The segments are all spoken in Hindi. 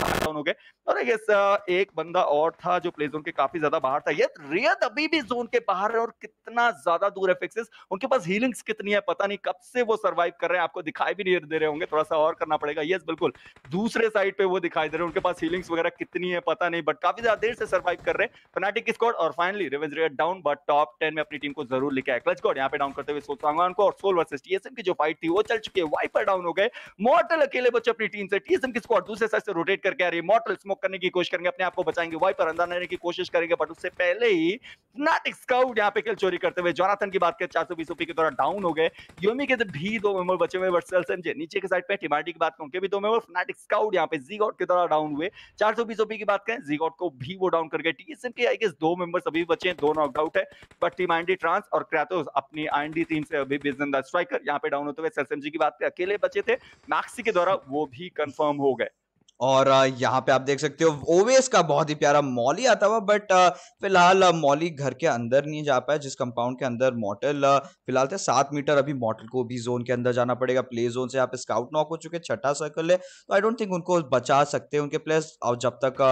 Bye. डाउन हो गए और आई गेस एक बंदा और था जो प्ले जोन के काफी ज्यादा बाहर था ये रियत अभी भी जोन के बाहर है और कितना ज्यादा दूर है फिक्सेस उनके पास हीलिंग्स कितनी है पता नहीं कब से वो सर्वाइव कर रहे हैं आपको दिखाई भी नहीं दे रहे होंगे थोड़ा सा और करना पड़ेगा यस बिल्कुल दूसरे साइड पे वो दिखाई दे रहे हैं उनके पास हीलिंग्स वगैरह कितनी है पता नहीं बट काफी ज्यादा देर से सर्वाइव कर रहे हैं फनाटिक स्कॉड और finally revenge red down but top ten में अपनी टीम को जरूर लिखा है क्लच गॉड यहाँ पे डाउन करते हुए को और सोल वर्सेस टीएसएम की जो फाइट थी वो चल चुकी है वाइपर डाउन हो गए मॉर्टल अकेले बच्चे अपनी टीम से टीएसएम की स्क्वाड दूसरे साइड से रोटेट करके आ रही करेंगे मॉटल स्मोक करने की कोशिश करेंगे अपने आप को बचाएंगे वाइपर अंदर लेने की कोशिश करेंगे बट उससे पहले ही नाटिक स्काउट यहाँ पे खेल चोरी करते हुए जोनाथन की बात करें चार सौ बीस के द्वारा डाउन हो गए योमी के भी दो मेमोर बचे हुए वर्सल्सन जे नीचे के साइड पे टिमाटी की बात करें उनके भी दो मेमोर नाटिक स्काउट यहाँ पे जीगॉट के द्वारा डाउन हुए चार सौ बीस की बात करें जीगॉट को भी वो डाउन कर गए टीएसएम के आई गेस दो मेंबर्स अभी बचे हैं दो नॉक आउट है बट टीम आईएनडी ट्रांस और क्रातोस अपनी आईएनडी टीम से अभी बिजनेस स्ट्राइकर यहाँ पे डाउन होते हुए सरसमजी की बात करें अकेले बचे थे मैक्सी के द्वारा वो भी कंफर्म हो गए और यहाँ पे आप देख सकते हो ओवेस का बहुत ही प्यारा मॉली आता हुआ बट फिलहाल मॉली घर के अंदर नहीं जा पाया जिस कंपाउंड के अंदर मॉटल फिलहाल थे तो सात मीटर अभी मॉटल को भी जोन के अंदर जाना पड़ेगा प्ले जोन से यहाँ पे स्काउट नॉक हो चुके छठा सर्कल है तो आई डोंट थिंक उनको बचा सकते उनके प्लेस और जब तक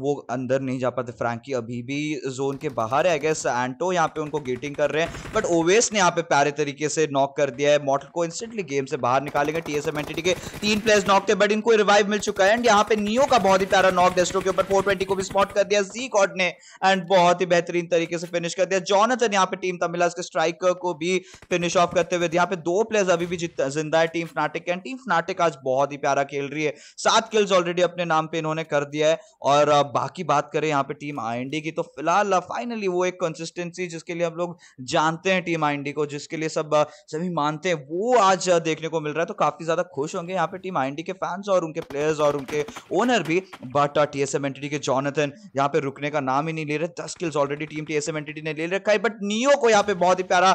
वो अंदर नहीं जा पाते फ्रेंकी अभी भी जोन के बाहर है गैस एंटो यहाँ पे उनको गेटिंग कर रहे हैं बट ओवेस ने यहाँ पे प्यारे तरीके से नॉक कर दिया है मॉटल को इंस्टेंटली गेम से बाहर निकालेंगे टी एंटिटी के तीन प्लेयर्स नॉक थे बट इनको रिवाइव मिल चुका चुका है एंड यहाँ पे नियो का बहुत ही प्यारा नॉक डेस्ट्रो के ऊपर 420 को भी स्पॉट कर दिया जी कॉड ने एंड बहुत ही बेहतरीन तरीके से फिनिश कर दिया जॉनथन यहाँ पे टीम तमिला के स्ट्राइकर को भी फिनिश ऑफ करते हुए यहाँ पे दो प्लेयर्स अभी भी जिंदा है team Fnatic and team Fnatic आज बहुत ही प्यारा खेल रही है सात किल्स ऑलरेडी अपने नाम पे इन्होंने कर दिया है और बाकी बात करें यहाँ पे टीम आई की तो फिलहाल फाइनली वो एक कंसिस्टेंसी जिसके लिए हम लोग जानते हैं टीम आई को जिसके लिए सब सभी मानते हैं वो आज देखने को मिल रहा है तो काफी ज्यादा खुश होंगे यहाँ पे टीम आई के फैंस और उनके प्लेयर्स और उनके ओनर भी but T S M entity के जॉनथन यहाँ पे रुकने का नाम ही नहीं ले रहे दस kills already team T S M entity ने ले रखा है बट नियो को यहाँ पे बहुत ही प्यारा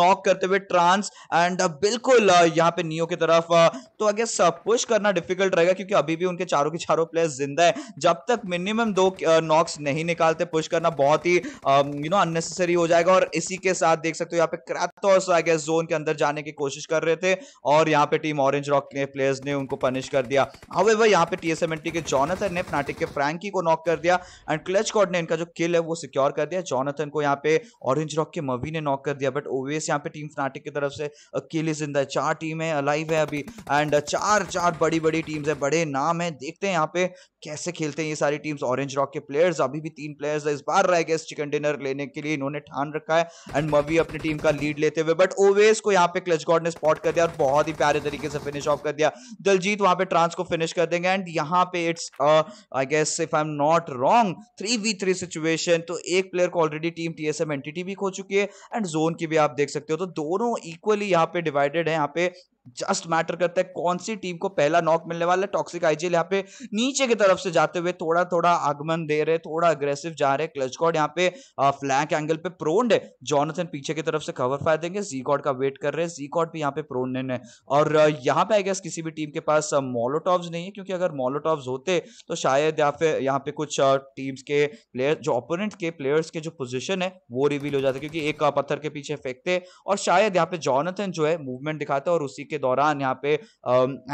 नॉक करते हुए ट्रांस एंड uh, बिल्कुल uh, यहाँ पे नियो की तरफ uh, तो अगे पुश करना डिफिकल्ट रहेगा क्योंकि अभी भी उनके चारों के चारों प्लेयर्स जिंदा है जब तक मिनिमम दो नॉक्स नहीं निकालते पुश करना बहुत ही यू नो अननेसेसरी हो जाएगा और इसी के साथ देख सकते हो यहाँ पे क्रैथोस आई गेस जोन के अंदर जाने की कोशिश कर रहे थे और यहाँ पे टीम ऑरेंज रॉक के प्लेयर्स ने उनको पनिश कर दिया हाउ यहाँ पे टी के जॉनथन ने फ्नाटिक के फ्रैंकी को नॉक कर दिया एंड क्लच कॉर्ड ने इनका जो किल है वो सिक्योर कर दिया जॉनथन को यहाँ पे ऑरेंज रॉक के मवी ने नॉक कर दिया बट ओवेस यहाँ पे टीम फ्नाटिक की तरफ से अकेले जिंदा है चार टीम है अलाइव है अभी एंड चार चार बड़ी बड़ी टीम्स है बड़े नाम है देखते हैं यहाँ पे कैसे खेलते हैं ये सारी टीम्स ऑरेंज रॉक के प्लेयर्स अभी भी तीन प्लेयर्स इस बार रह गए चिकन डिनर लेने के लिए इन्होंने ठान रखा है एंड मवी अपनी टीम का लीड लेते हुए बट ओवेस को यहाँ पे क्लच गॉड ने स्पॉट कर दिया और बहुत ही प्यारे तरीके से फिनिश ऑफ कर दिया दलजीत वहां पे ट्रांस को फिनिश कर देंगे एंड यहाँ पे it's I guess if I am not wrong three v three situation तो एक प्लेयर को already team T S M entity भी खो चुकी है एंड जोन की भी आप देख सकते हो तो दोनों इक्वली यहाँ पे डिवाइडेड है यहाँ पे जस्ट मैटर करता है कौन सी टीम को पहला नॉक मिलने वाला है टॉक्सिक आईजीएल यहाँ पे नीचे की तरफ से जाते हुए थोड़ा थोड़ा आगमन दे रहे थोड़ा अग्रेसिव जा रहे क्लच गॉड यहाँ पे फ्लैंक एंगल पे प्रोन्ड है जॉनथन पीछे की तरफ से कवर फायर देंगे जी गॉड का वेट कर रहे हैं जी गॉड भी यहाँ पे प्रोन है और यहाँ पे आई गेस किसी भी टीम के पास मोलोटॉव्स नहीं है क्योंकि अगर मोलोटॉव्स होते तो शायद या फिर यहाँ पे कुछ टीम्स के प्लेयर जो ओपोनेंट के प्लेयर्स के जो पोजिशन है वो रिवील हो जाते क्योंकि एक पत्थर के पीछे फेंकते और शायद यहाँ पे जॉनथन जो है मूवमेंट दिखाता और उसी के दौरान यहाँ पे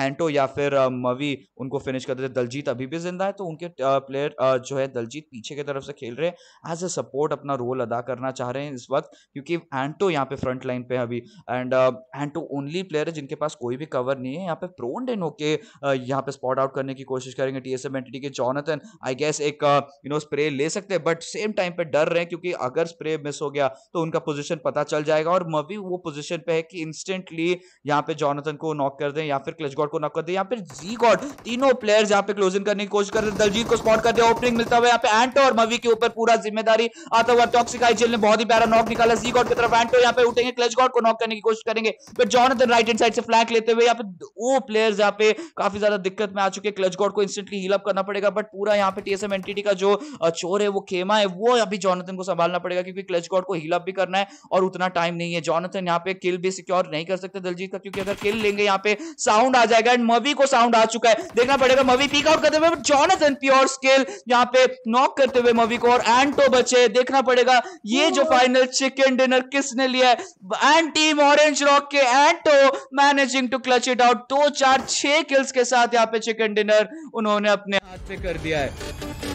एंटो या फिर मवी उनको फिनिश करते थे दलजीत अभी भी जिंदा है तो उनके प्लेयर जो है दलजीत पीछे की तरफ से खेल रहे हैं एज ए सपोर्ट अपना रोल अदा करना चाह रहे हैं इस वक्त क्योंकि एंटो यहाँ पे फ्रंट लाइन पे अभी एंड एंटो ओनली प्लेयर है जिनके पास कोई भी कवर नहीं है यहाँ पे प्रोन डेन होके यहाँ पे स्पॉट आउट करने की कोशिश करेंगे टीएसएम एंटिटी के जॉनथन आई गेस एक यू नो स्प्रे ले सकते हैं बट सेम टाइम पे डर रहे हैं क्योंकि अगर स्प्रे मिस हो गया तो उनका पोजिशन पता चल जाएगा और मवी वो पोजिशन पे है कि इंस्टेंटली यहाँ पे जॉनथन को नॉक कर दें या फिर क्लच गॉड को नॉक कर दें या फिर जी गॉड तीनों प्लेयर्स यहाँ पे क्लोज इन करने की कोशिश कर रहे हैं दलजीत को स्पॉट कर हैं ओपनिंग मिलता हुआ यहाँ पे एंटो और मवी के ऊपर पूरा जिम्मेदारी आता हुआ टॉक्सिक आईजीएल ने बहुत ही प्यारा नॉक निकाला जी गॉड की तरफ एंटो यहाँ पे उठेंगे क्लच गॉड को नॉक करने की कोशिश करेंगे फिर जॉनथन राइट एंड साइड से फ्लैंक लेते हुए यहाँ पे वो प्लेयर्स यहाँ पे काफी ज्यादा दिक्कत में आ चुके हैं क्लच गॉड को इंस्टेंटली हीलअप करना पड़ेगा बट पूरा यहाँ पे टीएसएम एनटीटी का जो चोर है वो खेमा है वो अभी जॉनथन को संभालना पड़ेगा क्योंकि क्लच गॉड को हीलअप भी करना है और उतना टाइम नहीं है जॉनथन यहाँ पे किल भी सिक्योर नहीं कर सकते दलजीत का क्योंकि अगर का खेल लेंगे यहाँ पे साउंड आ जाएगा एंड मवी को साउंड आ चुका है देखना पड़ेगा मवी पिक आउट करते हुए जॉनसन प्योर स्केल यहाँ पे नॉक करते हुए मवी को और एंटो बचे देखना पड़ेगा ये जो फाइनल चिकन डिनर किसने लिया है एंड टीम ऑरेंज रॉक के Anto managing to clutch it out दो चार छह किल्स के साथ यहाँ पे चिकन डिनर उन्होंने अपने हाथ से कर दिया है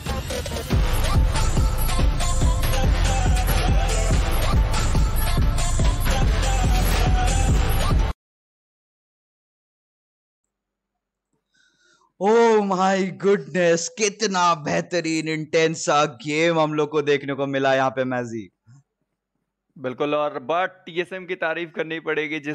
माय गुडनेस कितना बेहतरीन इंटेंस गेम हम लोग को देखने को मिला यहाँ पे मैजी बिल्कुल और बट टीएसएम की तारीफ करनी पड़ेगी जिस